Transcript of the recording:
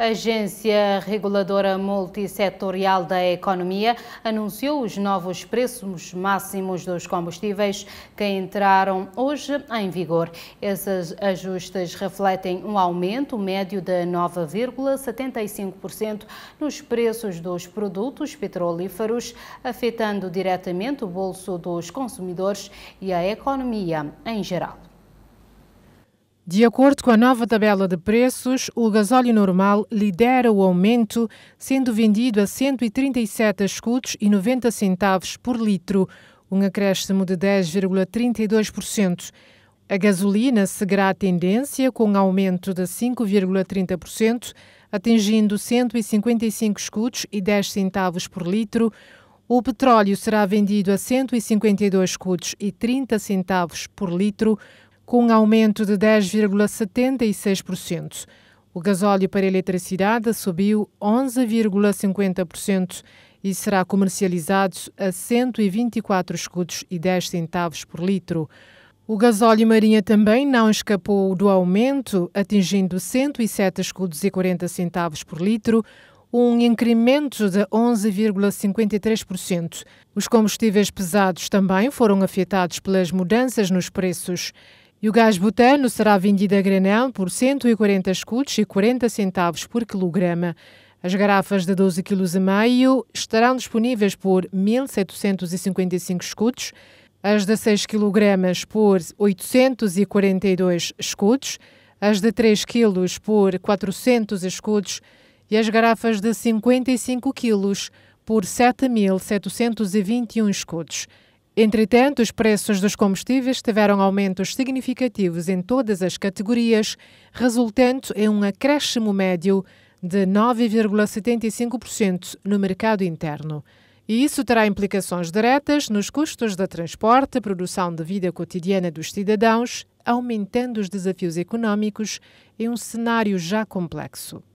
A Agência Reguladora Multissetorial da Economia anunciou os novos preços máximos dos combustíveis que entraram hoje em vigor. Esses ajustes refletem um aumento médio de 9,75% nos preços dos produtos petrolíferos, afetando diretamente o bolso dos consumidores e a economia em geral. De acordo com a nova tabela de preços, o gasóleo normal lidera o aumento, sendo vendido a 137 escudos e 90 centavos por litro, um acréscimo de 10,32%. A gasolina seguirá a tendência com um aumento de 5,30%, atingindo 155 escudos e 10 centavos por litro. O petróleo será vendido a 152 escudos e 30 centavos por litro, com um aumento de 10,76%. O gasóleo para a eletricidade subiu 11,50% e será comercializado a 124 escudos e 10 centavos por litro. O gasóleo marinha também não escapou do aumento, atingindo 107 escudos e 40 centavos por litro, um incremento de 11,53%. Os combustíveis pesados também foram afetados pelas mudanças nos preços. E o gás butano será vendido a granel por 140 escudos e 40 centavos por quilograma. As garrafas de 12 kg e meio estarão disponíveis por 1.755 escudos, as de 6 kg por 842 escudos, as de 3 kg por 400 escudos e as garrafas de 55 kg por 7.721 escudos. Entretanto, os preços dos combustíveis tiveram aumentos significativos em todas as categorias, resultando em um acréscimo médio de 9,75% no mercado interno. E isso terá implicações diretas nos custos de transporte, produção de vida cotidiana dos cidadãos, aumentando os desafios econômicos em um cenário já complexo.